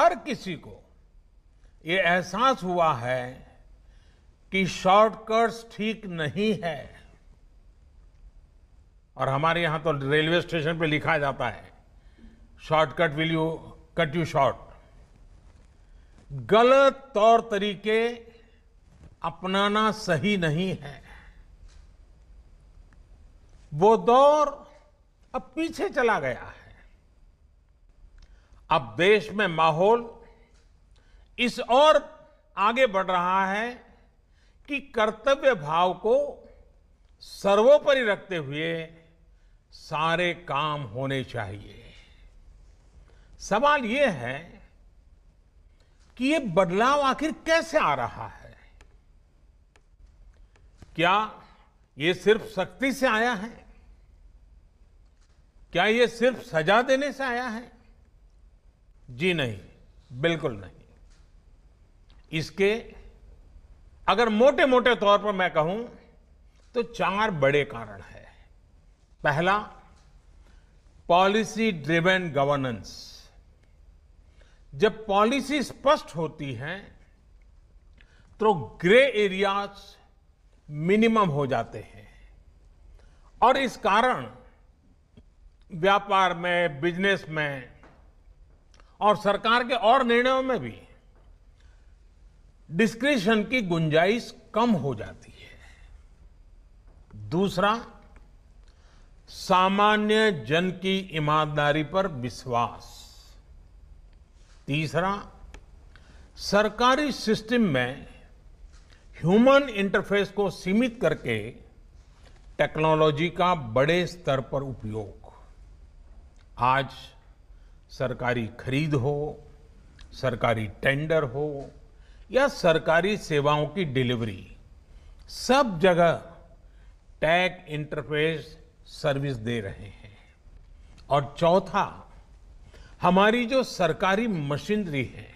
हर किसी को ये एहसास हुआ है कि शॉर्टकट्स ठीक नहीं है और हमारे यहां तो रेलवे स्टेशन पे लिखा जाता है shortcut will you cut you short गलत तौर तरीके अपनाना सही नहीं है वो दौर अब पीछे चला गया है अब देश में माहौल इस ओर आगे बढ़ रहा है कि कर्तव्य भाव को सर्वोपरि रखते हुए सारे काम होने चाहिए सवाल यह है कि ये बदलाव आखिर कैसे आ रहा है क्या ये सिर्फ सख्ती से आया है क्या ये सिर्फ सजा देने से आया है जी नहीं बिल्कुल नहीं इसके अगर मोटे मोटे तौर पर मैं कहूं तो चार बड़े कारण हैं पहला पॉलिसी ड्रिवेन गवर्नेंस जब पॉलिसी स्पष्ट होती है तो ग्रे एरियाज मिनिमम हो जाते हैं और इस कारण व्यापार में बिजनेस में और सरकार के और निर्णयों में भी डिस्क्रिशन की गुंजाइश कम हो जाती है दूसरा सामान्य जन की ईमानदारी पर विश्वास तीसरा सरकारी सिस्टम में ह्यूमन इंटरफेस को सीमित करके टेक्नोलॉजी का बड़े स्तर पर उपयोग आज सरकारी खरीद हो सरकारी टेंडर हो या सरकारी सेवाओं की डिलीवरी सब जगह टैग इंटरफेस सर्विस दे रहे हैं और चौथा हमारी जो सरकारी मशीनरी है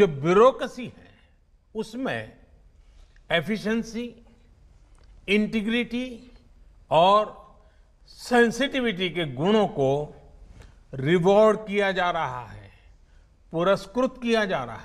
जो ब्यूरोक्रेसी है उसमें एफिशिएंसी, इंटीग्रिटी और सेंसिटिविटी के गुणों को रिवॉर्ड किया जा रहा है पुरस्कृत किया जा रहा है